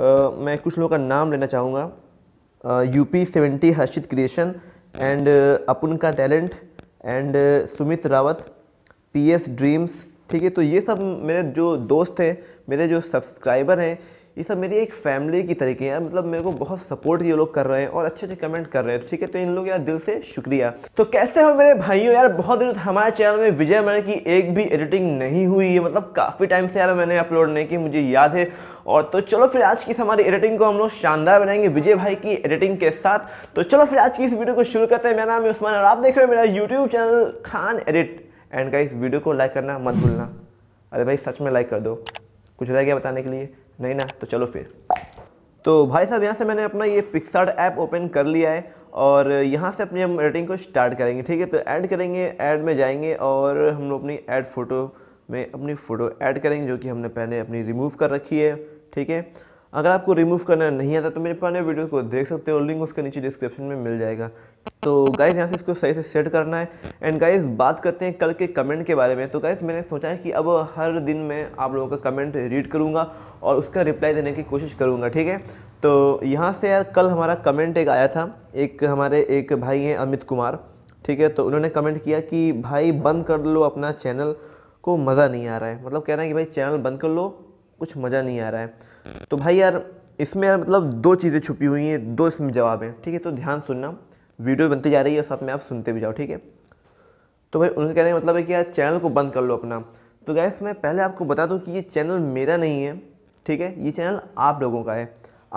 मैं कुछ लोगों का नाम लेना चाहूँगा UP seventy Harshit creation and अपन का talent and Sumit Rawat PS dreams ठीक है तो ये सब मेरे जो दोस्त हैं मेरे जो सब्सक्राइबर हैं ये सब मेरी एक फैमिली की तरीके हैं मतलब मेरे को बहुत सपोर्ट ये लोग कर रहे हैं और अच्छे अच्छे कमेंट कर रहे हैं ठीक है तो इन लोग यार दिल से शुक्रिया तो कैसे हो मेरे भाइयों यार बहुत दिन हमारे चैनल में विजय मैंने की एक भी एडिटिंग नहीं हुई है मतलब काफ़ी टाइम से यार मैंने अपलोड नहीं की मुझे याद है और तो चलो फिर आज की हमारी एडिटिंग को हम लोग शानदार बनाएंगे विजय भाई की एडिटिंग के साथ तो चलो फिर आज की इस वीडियो को शुरू करते हैं मेरा नाम है उस्मान और आप देख रहे हो मेरा YouTube channel Khan edit and का इस वीडियो को लाइक करना मत भूलना अरे भाई सच में लाइक कर दो कुछ रह गया बताने के लिए नहीं ना तो चलो फिर तो भाई साहब यहाँ से मैंने अपना ये पिक्सार्ट ऐप ओपन कर लिया है और यहाँ से अपनी हम एडिटिंग को स्टार्ट करेंगे ठीक है तो ऐड करेंगे ऐड में जाएंगे और हम लोग अपनी ऐड फ़ोटो में अपनी फ़ोटो ऐड करेंगे जो कि हमने पहले अपनी रिमूव कर रखी है ठीक है अगर आपको रिमूव करना नहीं आता तो मेरे पुराने वीडियो को देख सकते हो लिंक उसके नीचे डिस्क्रिप्शन में मिल जाएगा तो गाइज़ यहाँ से इसको सही से सेट करना है एंड गाइज़ बात करते हैं कल के कमेंट के बारे में तो गाइज़ मैंने सोचा है कि अब हर दिन मैं आप लोगों का कमेंट रीड करूँगा और उसका रिप्लाई देने की कोशिश करूँगा ठीक है तो यहाँ से यार कल हमारा कमेंट एक आया था एक हमारे एक भाई हैं अमित कुमार ठीक है तो उन्होंने कमेंट किया कि भाई बंद कर लो अपना चैनल को मज़ा नहीं आ रहा है मतलब कह रहे हैं कि भाई चैनल बंद कर लो कुछ मज़ा नहीं आ रहा है तो भाई यार इसमें यार मतलब दो चीज़ें छुपी हुई हैं दो इसमें जवाब हैं ठीक है तो ध्यान सुनना वीडियो बनती जा रही है और साथ में आप सुनते भी जाओ ठीक है तो भाई उनके कहने का मतलब है कि यार चैनल को बंद कर लो अपना तो गैस मैं पहले आपको बता दूँ कि ये चैनल मेरा नहीं है ठीक है ये चैनल आप लोगों का है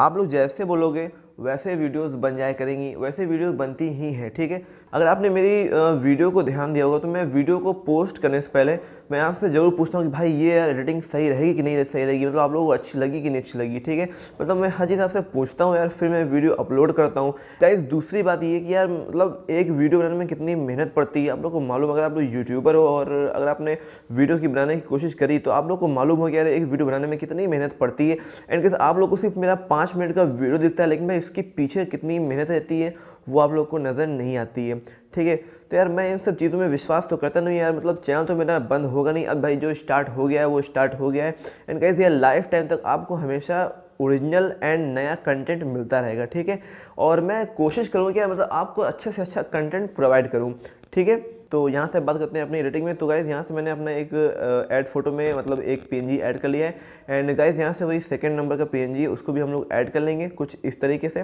आप लोग जैसे बोलोगे वैसे वीडियोस बन जाया करेंगी वैसे वीडियोस बनती ही हैं ठीक है अगर आपने मेरी वीडियो को ध्यान दिया होगा तो मैं वीडियो को पोस्ट करने से पहले मैं आपसे ज़रूर पूछता हूँ कि भाई ये यार एडिटिंग सही रहेगी कि नहीं सही रहेगी मतलब आप लोगों को अच्छी लगी कि नहीं अच्छी लगी ठीक है मतलब मैं हर चीज़ आपसे पूछता हूँ यार फिर मैं वीडियो अपलोड करता हूँ गाइज दूसरी बात ये कि यार मतलब एक वीडियो बनाने में कितनी मेहनत पड़ती है आप लोग को मालूम अगर आप लोग यूट्यूबर हो और अगर आपने वीडियो की बनाने की कोशिश करी तो आप लोग को मालूम हो कि यार एक वीडियो बनाने में कितनी मेहनत पड़ती है एंड कैसे आप लोग को सिर्फ मेरा पाँच मिनट का वीडियो दिखता है लेकिन मैं उसके पीछे कितनी मेहनत रहती है वो आप लोग को नज़र नहीं आती है ठीक है तो यार मैं इन सब चीज़ों में विश्वास तो करता नहीं यार मतलब चैनल तो मेरा बंद होगा नहीं अब भाई जो स्टार्ट हो गया है वो स्टार्ट हो गया है एंड कैसे यार लाइफ टाइम तक आपको हमेशा ओरिजिनल एंड नया कंटेंट मिलता रहेगा ठीक है और मैं कोशिश करूँगा कि मतलब आपको अच्छे से अच्छा कंटेंट प्रोवाइड करूँ ठीक है तो यहाँ से बात करते हैं अपनी एडिटिंग में तो गाइज़ यहाँ से मैंने अपना एक ऐड फोटो में मतलब एक पी ऐड कर लिया है एंड गाइज़ यहाँ से वही सेकेंड नंबर का पी उसको भी हम लोग ऐड कर लेंगे कुछ इस तरीके से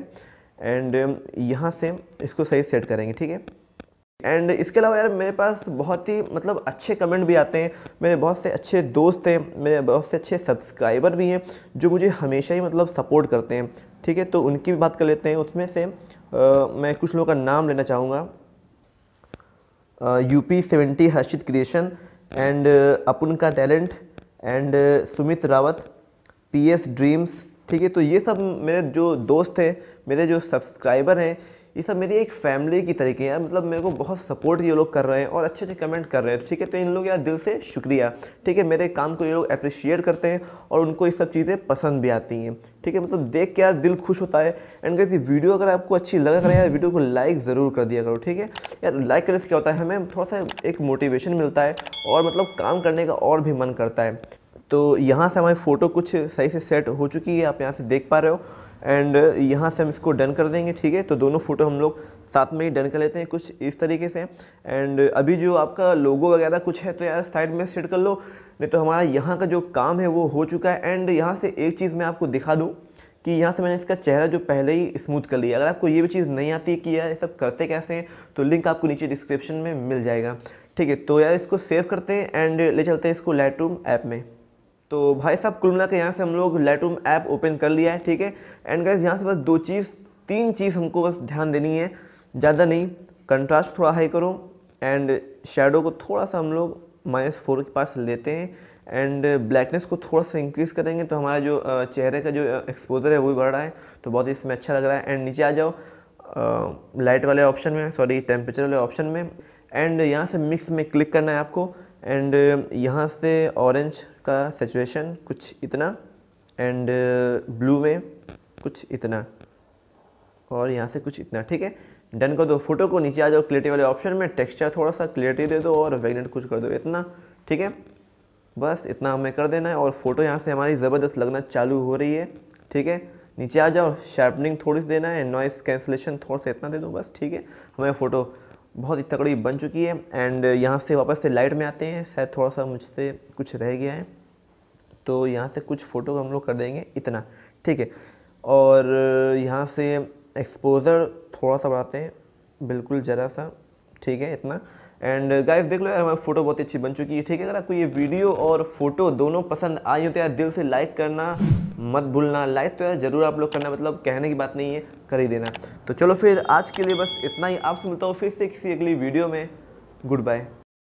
एंड यहाँ से इसको सही सेट करेंगे ठीक है एंड इसके अलावा यार मेरे पास बहुत ही मतलब अच्छे कमेंट भी आते हैं मेरे बहुत से अच्छे दोस्त हैं मेरे बहुत से अच्छे सब्सक्राइबर भी हैं जो मुझे हमेशा ही मतलब सपोर्ट करते हैं ठीक है तो उनकी भी बात कर लेते हैं उसमें से आ, मैं कुछ लोगों का नाम लेना चाहूँगा UP seventy Harshit creation and अपन का talent and Sumit Rawat PS dreams ठीक है तो ये सब मेरे जो दोस्त हैं मेरे जो सब्सक्राइबर हैं ये सब मेरी एक फैमिली की तरीके हैं मतलब मेरे को बहुत सपोर्ट ये लोग कर रहे हैं और अच्छे अच्छे कमेंट कर रहे हैं ठीक है तो इन लोग यार दिल से शुक्रिया ठीक है मेरे काम को ये लोग अप्रिशिएट करते हैं और उनको ये सब चीज़ें पसंद भी आती हैं ठीक है मतलब देख के यार दिल खुश होता है एंड कैसी वीडियो अगर आपको अच्छी लग रहा है यार वीडियो को लाइक ज़रूर कर दिया करो ठीक है यार लाइक करने से क्या होता है हमें थोड़ा सा एक मोटिवेशन मिलता है और मतलब काम करने का और भी मन करता है तो यहाँ से हमारी फ़ोटो कुछ सही से सेट हो चुकी है आप यहाँ से देख पा रहे हो एंड uh, यहाँ से हम इसको डन कर देंगे ठीक है तो दोनों फ़ोटो हम लोग साथ में ही डन कर लेते हैं कुछ इस तरीके से एंड uh, अभी जो आपका लोगो वगैरह कुछ है तो यार साइड में सेट कर लो नहीं तो हमारा यहाँ का जो काम है वो हो चुका है एंड यहाँ से एक चीज़ मैं आपको दिखा दूँ कि यहाँ से मैंने इसका चेहरा जो पहले ही स्मूथ कर लिया अगर आपको ये भी चीज़ नहीं आती कि यार ये सब करते कैसे हैं तो लिंक आपको नीचे डिस्क्रिप्शन में मिल जाएगा ठीक है तो यार इसको सेव करते हैं एंड uh, ले चलते हैं इसको लाइट ऐप में तो भाई साहब कुल मिला के यहाँ से हम लोग लाइटरूम ऐप ओपन कर लिया है ठीक है एंड गाइज यहाँ से बस दो चीज़ तीन चीज़ हमको बस ध्यान देनी है ज़्यादा नहीं कंट्रास्ट थोड़ा हाई करो एंड शेडो को थोड़ा सा हम लोग माइनस फोर के पास लेते हैं एंड ब्लैकनेस को थोड़ा सा इंक्रीज़ करेंगे तो हमारा जो चेहरे का जो एक्सपोजर है वो भी बढ़ रहा है तो बहुत ही इसमें अच्छा लग रहा है एंड नीचे आ जाओ लाइट वाले ऑप्शन में सॉरी टेम्परेचर वाले ऑप्शन में एंड यहाँ से मिक्स में क्लिक करना है आपको एंड यहाँ से ऑरेंज का सिचुएशन कुछ इतना एंड ब्लू uh, में कुछ इतना और यहाँ से कुछ इतना ठीक है डन कर दो फोटो को नीचे आ जाओ क्लियरिटी वाले ऑप्शन में टेक्सचर थोड़ा सा क्लियरिटी दे दो और वेगनेट कुछ कर दो इतना ठीक है बस इतना हमें कर देना है और फोटो यहाँ से हमारी ज़बरदस्त लगना चालू हो रही है ठीक है नीचे आ जाओ शार्पनिंग थोड़ी सी देना है नॉइस कैंसिलेशन थोड़ा सा इतना दे दो बस ठीक है हमें फ़ोटो बहुत ही तकड़ी बन चुकी है एंड यहाँ से वापस से लाइट में आते हैं शायद थोड़ा सा मुझसे कुछ रह गया है तो यहाँ से कुछ फ़ोटो हम लोग कर देंगे इतना ठीक है और यहाँ से एक्सपोज़र थोड़ा सा बढ़ाते हैं बिल्कुल ज़रा सा ठीक है इतना एंड गाइस देख लो यार हमारी फ़ोटो बहुत अच्छी बन चुकी है ठीक है अगर आपको ये वीडियो और फोटो दोनों पसंद आई हो तो यार दिल से लाइक करना मत भूलना लाइक तो यार ज़रूर आप लोग करना मतलब कहने की बात नहीं है कर ही देना तो चलो फिर आज के लिए बस इतना ही आपसे मिलता हूँ फिर से किसी अगली वीडियो में गुड बाय